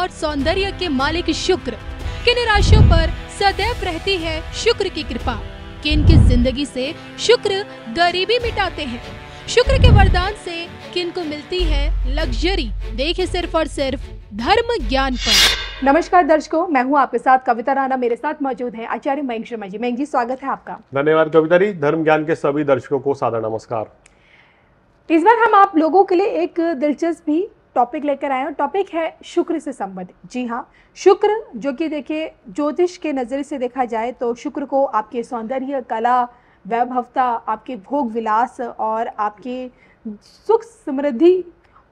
और सौंदर्य के मालिक शुक्र किन राशियों पर सदैव रहती है शुक्र की कृपा किन की जिंदगी से शुक्र गरीबी मिटाते हैं शुक्र के वरदान से किन को मिलती है लग्जरी देखे सिर्फ और सिर्फ धर्म ज्ञान पर नमस्कार दर्शकों मैं हूं आपके साथ कविता राणा मेरे साथ मौजूद है आचार्य मयंक शर्मा जी मयंक जी स्वागत है आपका धन्यवाद कविता जी धर्म ज्ञान के सभी दर्शकों को सादर नमस्कार इस बार हम आप लोगों के लिए एक दिलचस्प भी टॉपिक लेकर आए हैं टॉपिक है शुक्र से संबंधित जी हाँ शुक्र जो कि देखिए ज्योतिष के नज़र से देखा जाए तो शुक्र को आपके सौंदर्य कला वैभवता आपके भोग विलास और आपके सुख समृद्धि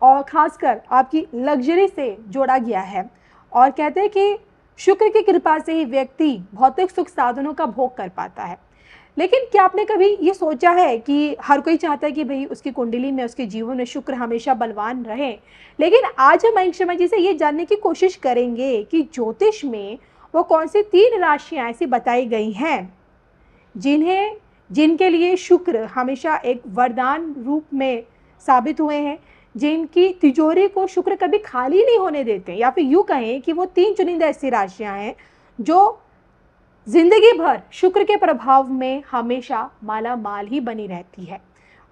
और खासकर आपकी लग्जरी से जोड़ा गया है और कहते हैं कि शुक्र की कृपा से ही व्यक्ति भौतिक सुख साधनों का भोग कर पाता है लेकिन क्या आपने कभी ये सोचा है कि हर कोई चाहता है कि भाई उसकी कुंडली में उसके जीवन में शुक्र हमेशा बलवान रहे लेकिन आज हम अंक शर्मा जी से ये जानने की कोशिश करेंगे कि ज्योतिष में वो कौन सी तीन राशियाँ ऐसी बताई गई हैं जिन्हें जिनके लिए शुक्र हमेशा एक वरदान रूप में साबित हुए हैं जिनकी तिजोरी को शुक्र कभी खाली नहीं होने देते या फिर यूँ कहें कि वो तीन चुनिंदा ऐसी राशियाँ हैं जो जिंदगी भर शुक्र के प्रभाव में हमेशा माला माल ही बनी रहती है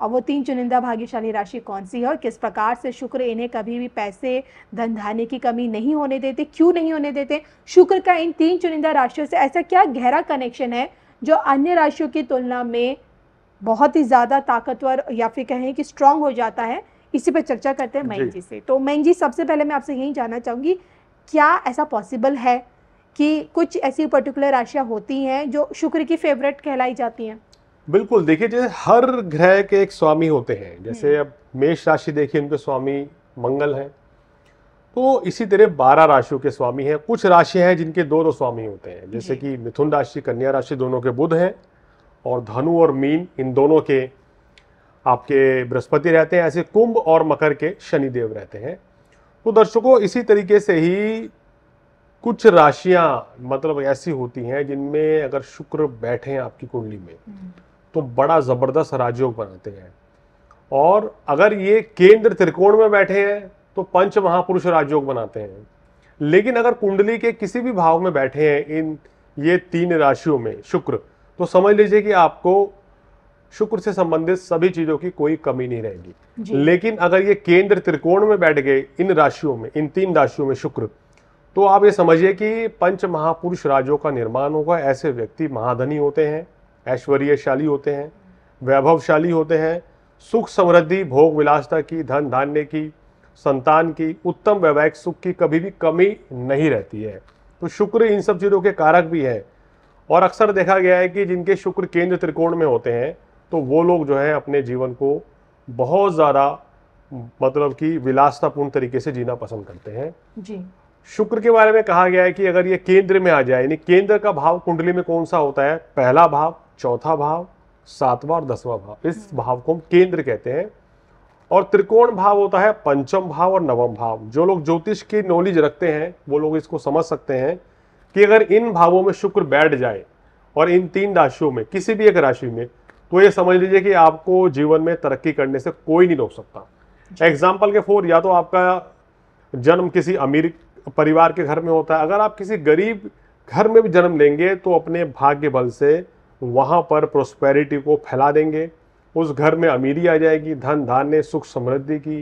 और वो तीन चुनिंदा भाग्यशाली राशि कौन सी है और किस प्रकार से शुक्र इन्हें कभी भी पैसे धन धान्य की कमी नहीं होने देते क्यों नहीं होने देते शुक्र का इन तीन चुनिंदा राशियों से ऐसा क्या गहरा कनेक्शन है जो अन्य राशियों की तुलना में बहुत ही ज़्यादा ताकतवर या फिर कहें कि स्ट्रांग हो जाता है इसी पर चर्चा करते हैं मयंक जी से तो मयंक जी सबसे पहले मैं आपसे यही जानना चाहूँगी क्या ऐसा पॉसिबल है कि कुछ ऐसी पर्टिकुलर राशियाँ होती हैं जो शुक्र की फेवरेट कहलाई जाती हैं बिल्कुल देखिए जैसे हर ग्रह के एक स्वामी होते हैं जैसे हम्म। अब मेष राशि देखिए उनके स्वामी मंगल हैं तो इसी तरह बारह राशियों के स्वामी हैं कुछ राशि हैं जिनके दो दो स्वामी होते हैं जैसे कि मिथुन राशि कन्या राशि दोनों के बुध हैं और धनु और मीन इन दोनों के आपके बृहस्पति रहते हैं ऐसे कुंभ और मकर के शनिदेव रहते हैं तो दर्शकों इसी तरीके से ही कुछ राशियां मतलब ऐसी होती हैं जिनमें अगर शुक्र बैठे हैं आपकी कुंडली में हम्म। तो बड़ा ज़बरदस्त राजयोग बनाते हैं और अगर ये केंद्र त्रिकोण में बैठे हैं तो पंच महापुरुष राजयोग बनाते हैं लेकिन अगर कुंडली के किसी भी भाव में बैठे हैं इन ये तीन राशियों में शुक्र तो समझ लीजिए कि आपको शुक्र से संबंधित सभी चीजों की कोई कमी नहीं रहेगी लेकिन अगर ये केंद्र त्रिकोण में बैठ गए इन राशियों में इन तीन राशियों में शुक्र तो आप ये समझिए कि पंच महापुरुष राजों का निर्माण होगा ऐसे व्यक्ति महाधनी होते हैं ऐश्वर्यशाली होते हैं वैभवशाली होते हैं सुख समृद्धि भोग विलासता की धन धान्य की संतान की उत्तम वैवाहिक सुख की कभी भी कमी नहीं रहती है तो शुक्र इन सब चीज़ों के कारक भी है और अक्सर देखा गया है कि जिनके शुक्र केंद्र त्रिकोण में होते हैं तो वो लोग जो है अपने जीवन को बहुत ज़्यादा मतलब कि विलासतापूर्ण तरीके से जीना पसंद करते हैं जी शुक्र के बारे में कहा गया है कि अगर ये केंद्र में आ जाए यानी केंद्र का भाव कुंडली में कौन सा होता है पहला भाव चौथा भाव सातवां और दसवां भाव इस हम्म। भाव को हम केंद्र कहते हैं और त्रिकोण भाव होता है पंचम भाव और नवम भाव जो लोग ज्योतिष की नॉलेज रखते हैं वो लोग इसको समझ सकते हैं कि अगर इन भावों में शुक्र बैठ जाए और इन तीन राशियों में किसी भी एक राशि में तो ये समझ लीजिए कि आपको जीवन में तरक्की करने से कोई नहीं रोक सकता एग्जाम्पल के फोर या तो आपका जन्म किसी अमीर परिवार के घर में होता है अगर आप किसी गरीब घर में भी जन्म लेंगे तो अपने भाग्य बल से वहाँ पर प्रोस्पेरिटी को फैला देंगे उस घर में अमीरी आ जाएगी धन धान्य सुख समृद्धि की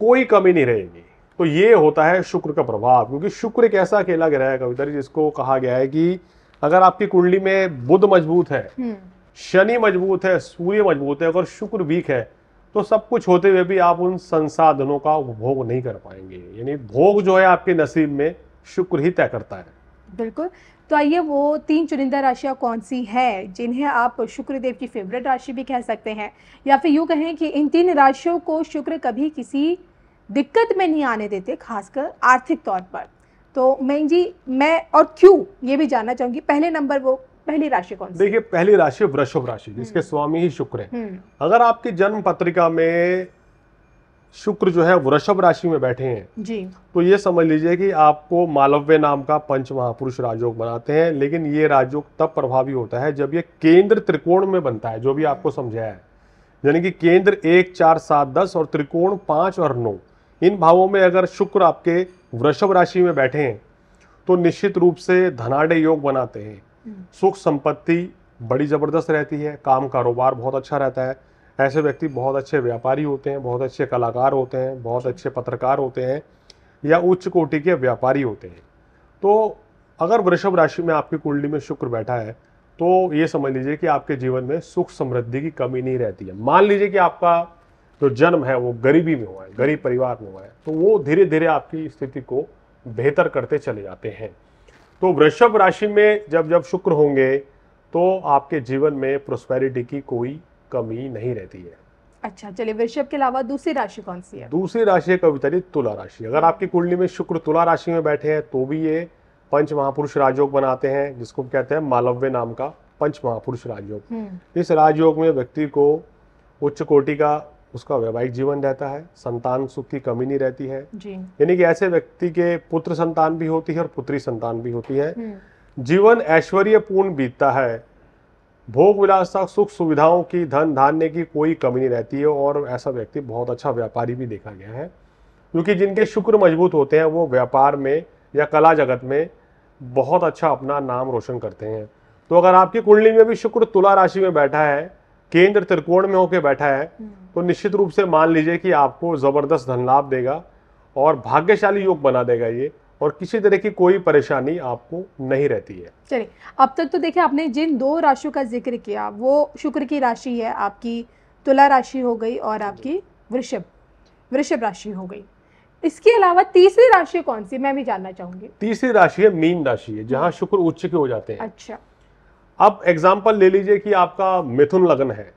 कोई कमी नहीं रहेगी तो ये होता है शुक्र का प्रभाव क्योंकि शुक्र एक ऐसा अकेला ग्रह है कविता जिसको कहा गया है कि अगर आपकी कुंडली में बुध मजबूत है हम्म। शनि मजबूत है सूर्य मजबूत है अगर शुक्र वीक है तो सब कुछ होते हुए भी आप उन संसाधनों का उपभोग नहीं कर पाएंगे यानी भोग जो है आपके नसीब में शुक्र ही तय करता है बिल्कुल तो आइए वो तीन चुनिंदा राशियां कौन सी है जिन्हें आप शुक्रदेव की फेवरेट राशि भी कह सकते हैं या फिर यूँ कहें कि इन तीन राशियों को शुक्र कभी किसी दिक्कत में नहीं आने देते खासकर आर्थिक तौर पर तो मैं जी मैं और क्यों ये भी जानना चाहूंगी पहले नंबर वो पहली राशि कौन सी देखिए पहली राशि वृषभ राशि जिसके हम्म। स्वामी ही शुक्र है हम्म। अगर आपकी जन्म पत्रिका में शुक्र जो है वृषभ राशि में बैठे हैं जी तो ये समझ लीजिए कि आपको मालव्य नाम का पंच महापुरुष राजयोग बनाते हैं लेकिन ये राजयोग तब प्रभावी होता है जब ये केंद्र त्रिकोण में बनता है जो भी आपको समझाया है यानी कि केंद्र एक चार सात दस और त्रिकोण पांच और नौ इन भावों में अगर शुक्र आपके वृषभ राशि में बैठे हैं तो निश्चित रूप से धनाडे योग बनाते हैं सुख संपत्ति बड़ी ज़बरदस्त रहती है काम कारोबार बहुत अच्छा रहता है ऐसे व्यक्ति बहुत अच्छे व्यापारी होते हैं बहुत अच्छे कलाकार होते हैं बहुत अच्छे पत्रकार होते हैं या उच्च कोटि के व्यापारी होते हैं तो अगर वृषभ राशि में आपकी कुंडली में शुक्र बैठा है तो ये समझ लीजिए कि आपके जीवन में सुख समृद्धि की कमी नहीं रहती है मान लीजिए कि आपका जो तो जन्म है वो गरीबी में हुआ है गरीब परिवार में हुआ है तो वो धीरे धीरे आपकी स्थिति को बेहतर करते चले जाते हैं तो वृषभ राशि में जब जब शुक्र होंगे तो आपके जीवन में प्रोस्पेरिटी की कोई कमी नहीं रहती है अच्छा चलिए वृषभ के अलावा दूसरी राशि कौन सी है दूसरी राशि है कविता तुला राशि अगर हम्म। आपकी कुंडली में शुक्र तुला राशि में बैठे हैं तो भी ये पंच महापुरुष राजयोग बनाते हैं जिसको कहते हैं मालव्य नाम का पंच महापुरुष राजयोग हम्म। इस राजयोग में व्यक्ति को उच्च कोटि का उसका वैवाहिक जीवन रहता है संतान सुख की कमी नहीं रहती है यानी कि ऐसे व्यक्ति के पुत्र संतान भी होती है और पुत्री संतान भी होती है हम्म। जीवन ऐश्वर्यपूर्ण बीतता है भोग विलासता सुख सुविधाओं की धन धान्य की कोई कमी नहीं रहती है और ऐसा व्यक्ति बहुत अच्छा व्यापारी भी देखा गया है क्योंकि जिनके शुक्र मजबूत होते हैं वो व्यापार में या कला जगत में बहुत अच्छा अपना नाम रोशन करते हैं तो अगर आपकी कुंडली में भी शुक्र तुला राशि में बैठा है केंद्र त्रिकोण में होके बैठा है हम्म। तो निश्चित रूप से मान लीजिए कि आपको ज़बरदस्त धन लाभ देगा और भाग्यशाली योग बना देगा ये और किसी तरह की कोई परेशानी आपको नहीं रहती है चलिए अब तक तो देखिए आपने जिन दो राशियों का जिक्र किया वो शुक्र की राशि है आपकी तुला राशि हो गई और आपकी वृषभ वृषभ राशि हो गई इसके अलावा तीसरी राशि कौन सी मैं भी जानना चाहूंगी तीसरी राशि है मीन राशि है जहाँ हम्म। शुक्र उच्च के हो जाते हैं अच्छा अब एग्जाम्पल ले लीजिए कि आपका मिथुन लग्न है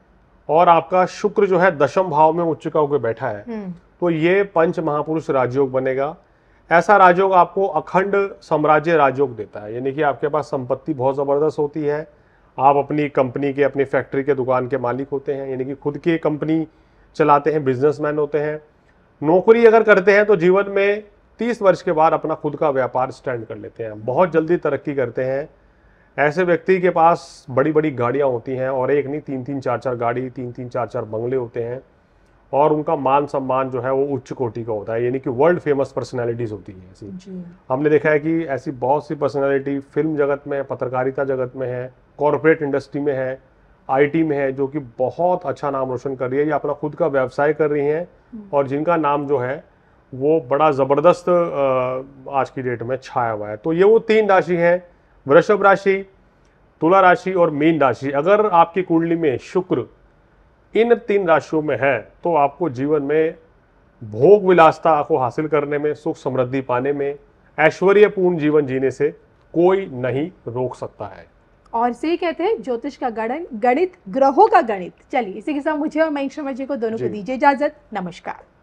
और आपका शुक्र जो है दशम भाव में उच्च का होकर बैठा है हम्म। तो ये पंच महापुरुष राजयोग बनेगा ऐसा राजयोग आपको अखंड साम्राज्य राजयोग देता है यानी कि आपके पास संपत्ति बहुत ज़बरदस्त होती है आप अपनी कंपनी के अपनी फैक्ट्री के दुकान के मालिक होते हैं यानी कि खुद की कंपनी चलाते हैं बिजनेसमैन होते हैं नौकरी अगर करते हैं तो जीवन में तीस वर्ष के बाद अपना खुद का व्यापार स्टैंड कर लेते हैं बहुत जल्दी तरक्की करते हैं ऐसे व्यक्ति के पास बड़ी बड़ी गाड़ियाँ होती हैं और एक नहीं तीन तीन चार चार गाड़ी तीन तीन चार चार बंगले होते हैं और उनका मान सम्मान जो है वो उच्च कोटि का होता है यानी कि वर्ल्ड फेमस पर्सनैलिटीज होती हैं ऐसी हमने देखा है कि ऐसी बहुत सी पर्सनैलिटी फिल्म जगत में पत्रकारिता जगत में है कॉरपोरेट इंडस्ट्री में है आईटी में है जो कि बहुत अच्छा नाम रोशन कर रही है या अपना खुद का व्यवसाय कर रही हैं हम्म। और जिनका नाम जो है वो बड़ा ज़बरदस्त आज की डेट में छाया हुआ है तो ये वो तीन राशि हैं वृषभ राशि तुला राशि और मीन राशि अगर आपकी कुंडली में शुक्र इन तीन राशियों में है तो आपको जीवन में भोग विलासता को हासिल करने में सुख समृद्धि पाने में ऐश्वर्यपूर्ण जीवन जीने से कोई नहीं रोक सकता है और इसे ही कहते हैं ज्योतिष का गणन गणित ग्रहों का गणित चलिए इसी के साथ मुझे और महेश शर्मा जी को दोनों को दीजिए इजाजत नमस्कार